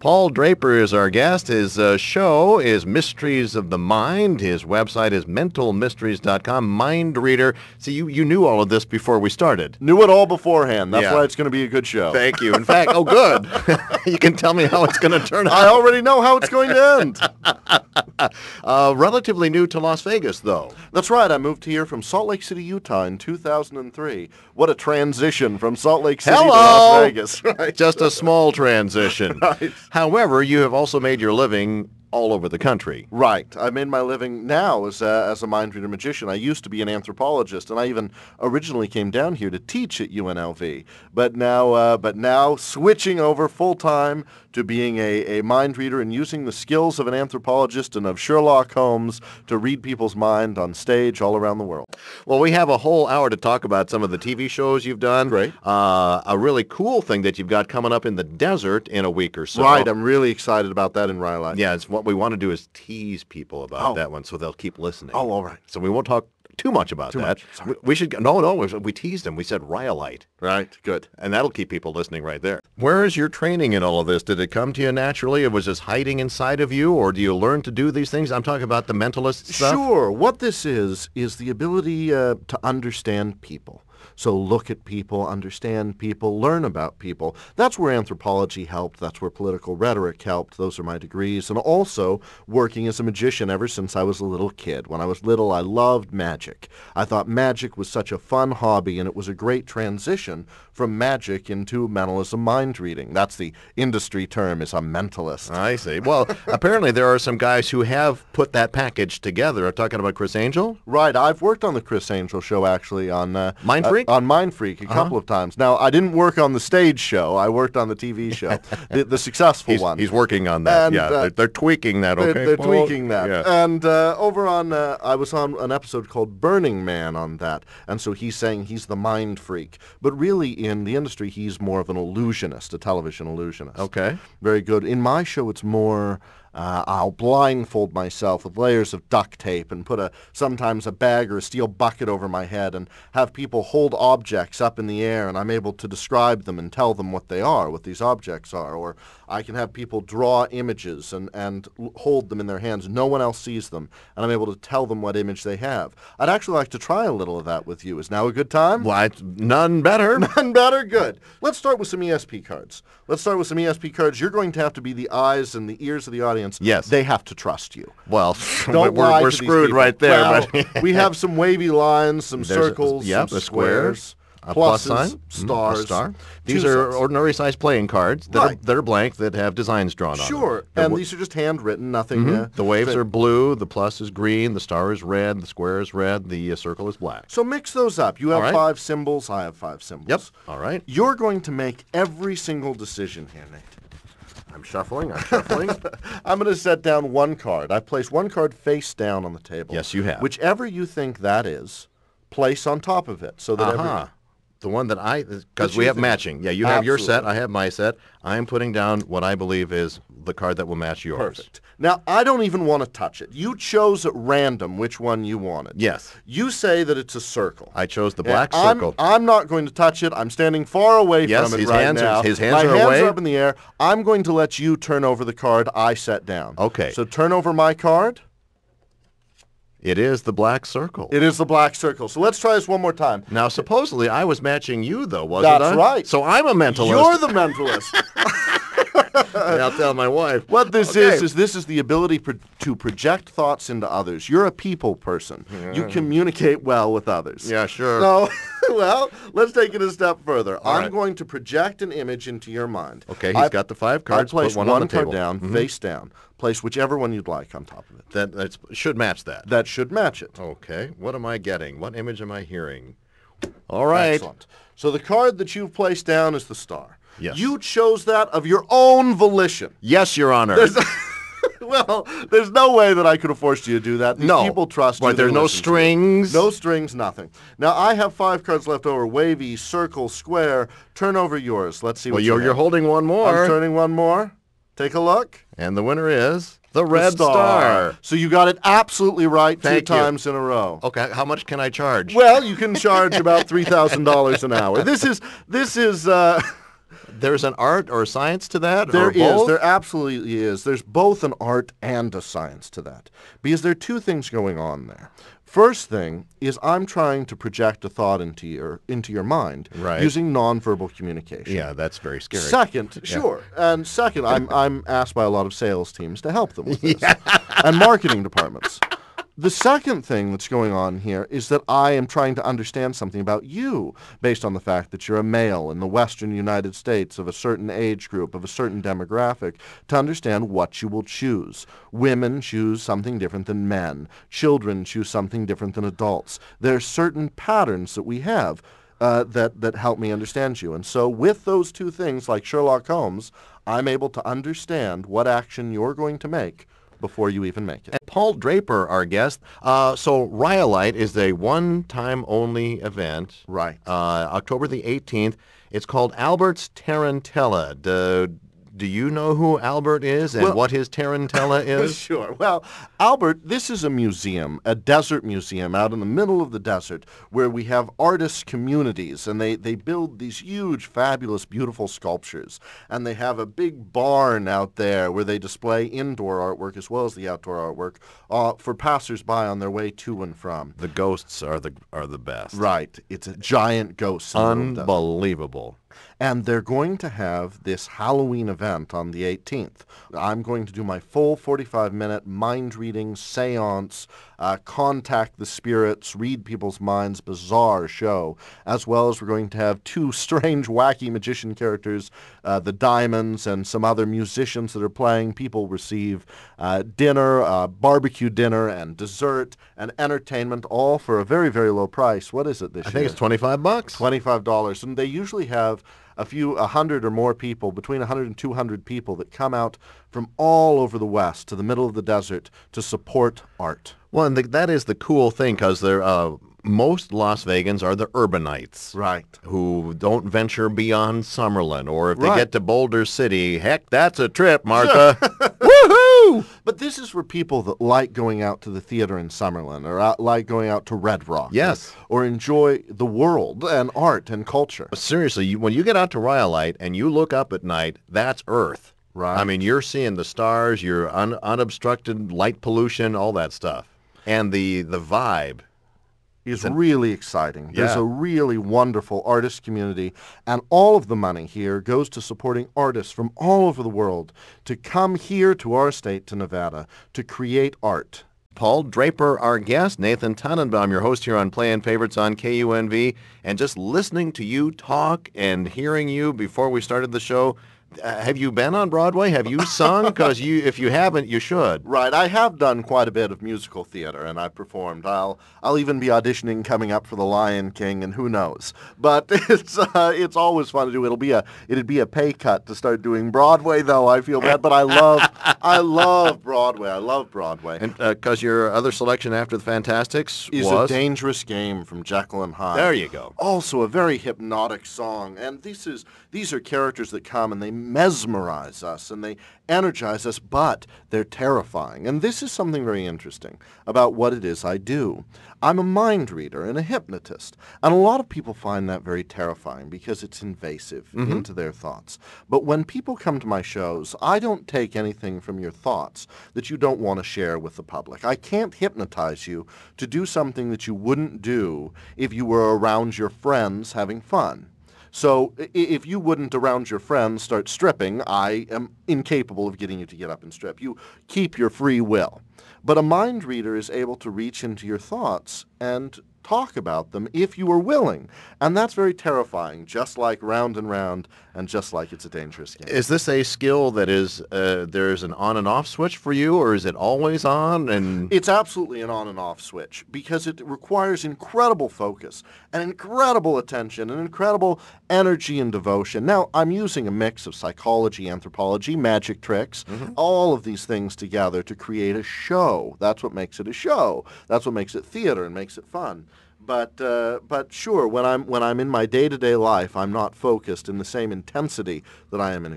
Paul Draper is our guest. His uh, show is Mysteries of the Mind. His website is mentalmysteries.com. Mind Reader. See, you, you knew all of this before we started. Knew it all beforehand. That's yeah. why it's going to be a good show. Thank you. In fact, oh, good. you can tell me how it's going to turn out. I already know how it's going to end. uh, relatively new to Las Vegas, though. That's right. I moved here from Salt Lake City, Utah in 2003. What a transition from Salt Lake City Hello! to Las Vegas. Right. Just a small transition. right. However, you have also made your living all over the country. Right. I made my living now as a, as a mind reader magician. I used to be an anthropologist, and I even originally came down here to teach at UNLV. But now, uh, but now switching over full time to being a, a mind reader and using the skills of an anthropologist and of Sherlock Holmes to read people's mind on stage all around the world. Well, we have a whole hour to talk about some of the TV shows you've done. Right. Uh, a really cool thing that you've got coming up in the desert in a week or so. Right. I'm really excited about that in Rylot. Yeah, it's what we want to do is tease people about oh. that one so they'll keep listening. Oh, all right. So we won't talk too much about too that. Much. We, we, should no, no. We, we teased them. We said rhyolite. Right. Good. And that'll keep people listening right there. Where is your training in all of this? Did it come to you naturally? It was just hiding inside of you, or do you learn to do these things? I'm talking about the mentalist stuff. Sure. What this is is the ability uh, to understand people. So look at people, understand people, learn about people. That's where anthropology helped. That's where political rhetoric helped. Those are my degrees. And also working as a magician ever since I was a little kid. When I was little, I loved magic. I thought magic was such a fun hobby, and it was a great transition from magic into mentalism mind reading. That's the industry term is a mentalist. I see. Well, apparently there are some guys who have put that package together. Are talking about Chris Angel. Right. I've worked on the Chris Angel show actually on uh, Mind uh, uh, on Mind Freak a uh-huh. couple of times. Now, I didn't work on the stage show. I worked on the TV show, the, the, successful he's, one. He's working on that. And, yeah, uh, they're, they're, tweaking that. Okay, they're, they're well, tweaking that. Yeah. And uh, over on, uh, I was on an episode called Burning Man on that, and so he's saying he's the Mind Freak, but really in the industry he's more of an illusionist, a television illusionist. Okay, very good. In my show, it's more. Uh, I'll blindfold myself with layers of duct tape and put a sometimes a bag or a steel bucket over my head and have people hold objects up in the air and I'm able to describe them and tell them what they are, what these objects are. Or I can have people draw images and, and hold them in their hands. No one else sees them and I'm able to tell them what image they have. I'd actually like to try a little of that with you. Is now a good time? Why, none better. none better? Good. Let's start with some ESP cards. Let's start with some ESP cards. You're going to have to be the eyes and the ears of the audience audience, yes. they have to trust you. Well, Don't we're, we're screwed right there. Well, but we have some wavy lines, some There's circles, a, yep, some squares. A pluses, plus sign, mm, stars, star. These are ordinary size playing cards that, right. are, that are blank that have designs drawn sure. on them. Sure, and w- these are just handwritten, nothing. Mm-hmm. Uh, the waves are blue, the plus is green, the star is red, the square is red, the uh, circle is black. So mix those up. You have right. five symbols, I have five symbols. Yep. All right. You're going to make every single decision here, Nate. I'm shuffling. I'm shuffling. I'm going to set down one card. I place one card face down on the table. Yes, you have. Whichever you think that is, place on top of it so that uh-huh. every, the one that I because we have matching. Yeah, you have your set, I have my set. I am putting down what I believe is the card that will match yours. Perfect. Now I don't even want to touch it. You chose at random which one you wanted. Yes. You say that it's a circle. I chose the black circle. I'm, I'm, not going to touch it. I'm standing far away yes, from it his right hands now. Are, his hands my are hands away. are up in the air. I'm going to let you turn over the card I set down. Okay. So turn over my card. It is the black circle. It is the black circle. So let's try this one more time. Now, supposedly I was matching you, though, wasn't That's I? That's right. So I'm a mentalist. You're the mentalist. I'll tell my wife. What this okay. is is this is the ability pro- to project thoughts into others. You're a people person. Yeah. You communicate well with others. Yeah, sure. So. well, let's take it a step further. All I'm right. going to project an image into your mind. Okay, he's I, got the five cards. I place one, one on card table. down, mm-hmm. face down. Place whichever one you'd like on top of it. That that's, should match that. That should match it. Okay. What am I getting? What image am I hearing? All right. Excellent. So the card that you've placed down is the star. Yes. You chose that of your own volition. Yes, Your Honor. well, there's no way that I could have forced you to do that. These no. People trust right, There's no strings. No strings, nothing. Now, I have five cards left over wavy, circle, square. Turn over yours. Let's see well, you're, you you're holding one more. I'm turning one more. Take a look. And the winner is. The Red the star. star. So you got it absolutely right Thank two you. times in a row. Okay, how much can I charge? Well, you can charge about three thousand dollars an hour. This is this is. Uh, There's an art or a science to that? There is. There absolutely is. There's both an art and a science to that because there are two things going on there. First thing is I'm trying to project a thought into your into your mind right. using nonverbal communication. Yeah, that's very scary. Second, yeah. sure. And second, I'm I'm asked by a lot of sales teams to help them with this. Yeah. and marketing departments. The second thing that's going on here is that I am trying to understand something about you based on the fact that you're a male in the Western United States of a certain age group, of a certain demographic, to understand what you will choose. Women choose something different than men. Children choose something different than adults. There are certain patterns that we have. Uh, that that help me understand you. And so, with those two things, like Sherlock Holmes, I'm able to understand what action you're going to make before you even make it. And Paul Draper, our guest. Uh, so Rhyolite is a one-time only event. Right. Uh, October the 18th. It's called Albert's Tarantella. De, do you know who Albert is and well, what his tarantella is? sure. Well, Albert, this is a museum, a desert museum out in the middle of the desert where we have artists' communities and they, they build these huge, fabulous, beautiful sculptures. And they have a big barn out there where they display indoor artwork as well as the outdoor artwork uh, for passersby on their way to and from. The ghosts are the, are the best. Right. It's a giant ghost. Unbelievable. And they're going to have this Halloween event on the 18th. I'm going to do my full 45 minute mind reading seance, uh, contact the spirits, read people's minds, bizarre show, as well as we're going to have two strange, wacky magician characters, uh, the Diamonds, and some other musicians that are playing. People receive uh, dinner, uh, barbecue dinner, and dessert and entertainment, all for a very, very low price. What is it this I year? I think it's 25 bucks. $25. And they usually have a few, a hundred or more people, between 100 and 200 people that come out from all over the West to the middle of the desert to support art. Well, and the, that is the cool thing because they're. Uh, most Las Vegans are the urbanites. Right. Who don't venture beyond Summerlin. Or if they right. get to Boulder City, heck, that's a trip, Martha. But this is for people that like going out to the theater in Summerlin or out, like going out to Red Rock. Yes. Or, or, enjoy the world and art and culture. Seriously, you, when you get out to Rhyolite and you look up at night, that's Earth. Right. I mean, you're seeing the stars, your un, unobstructed light pollution, all that stuff. And the, the vibe is really exciting. Yeah. There's a really wonderful artist community, and all of the money here goes to supporting artists from all over the world to come here to our state, to Nevada, to create art. Paul Draper, our guest, Nathan Tannenbaum, your host here on Playing Favorites on KUNV, and just listening to you talk and hearing you before we started the show uh, have you been on Broadway? Have you sung? Because you, if you haven't, you should. Right, I have done quite a bit of musical theater, and I have performed. I'll, I'll even be auditioning coming up for The Lion King, and who knows? But it's, uh, it's always fun to do. It'll be a, it'd be a pay cut to start doing Broadway, though. I feel bad, but I love, I love Broadway. I love Broadway. And because uh, your other selection after the Fantastics is was? a dangerous game from Jacqueline Hyde. There you go. Also, a very hypnotic song, and this is, these are characters that come and they mesmerize us and they energize us, but they're terrifying. And this is something very interesting about what it is I do. I'm a mind reader and a hypnotist. And a lot of people find that very terrifying because it's invasive mm-hmm. into their thoughts. But when people come to my shows, I don't take anything from your thoughts that you don't want to share with the public. I can't hypnotize you to do something that you wouldn't do if you were around your friends having fun. So if you wouldn't around your friends start stripping, I am incapable of getting you to get up and strip. You keep your free will. But a mind reader is able to reach into your thoughts and talk about them if you were willing. And that's very terrifying, just like Round and Round and just like It's a Dangerous Game. Is this a skill that is, uh, there's an on and off switch for you or is it always on? And It's absolutely an on and off switch because it requires incredible focus and incredible attention and incredible energy and devotion. Now, I'm using a mix of psychology, anthropology, magic tricks, mm-hmm. all of these things together to create a show. That's what makes it a show. That's what makes it theater and makes it fun. But uh, but sure, when I'm when I'm in my day-to-day life, I'm not focused in the same intensity that I am in